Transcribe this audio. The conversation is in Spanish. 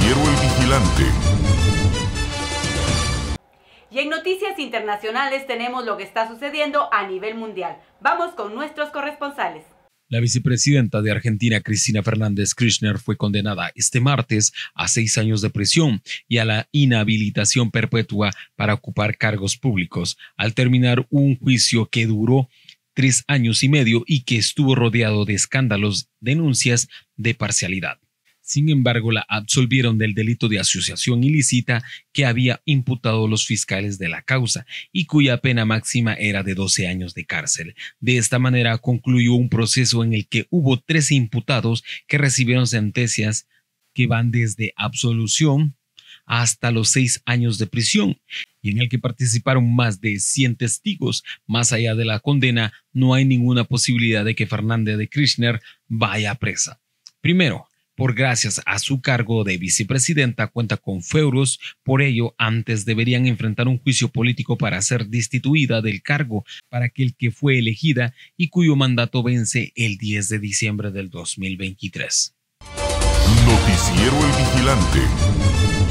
Vigilante. Y en noticias internacionales tenemos lo que está sucediendo a nivel mundial. Vamos con nuestros corresponsales. La vicepresidenta de Argentina, Cristina Fernández Kirchner, fue condenada este martes a seis años de prisión y a la inhabilitación perpetua para ocupar cargos públicos, al terminar un juicio que duró tres años y medio y que estuvo rodeado de escándalos, denuncias de parcialidad. Sin embargo, la absolvieron del delito de asociación ilícita que había imputado los fiscales de la causa y cuya pena máxima era de 12 años de cárcel. De esta manera concluyó un proceso en el que hubo 13 imputados que recibieron sentencias que van desde absolución hasta los seis años de prisión y en el que participaron más de 100 testigos. Más allá de la condena, no hay ninguna posibilidad de que Fernández de Kirchner vaya a presa. Primero, por gracias a su cargo de vicepresidenta cuenta con feuros, por ello antes deberían enfrentar un juicio político para ser destituida del cargo para aquel que fue elegida y cuyo mandato vence el 10 de diciembre del 2023. Noticiero El Vigilante.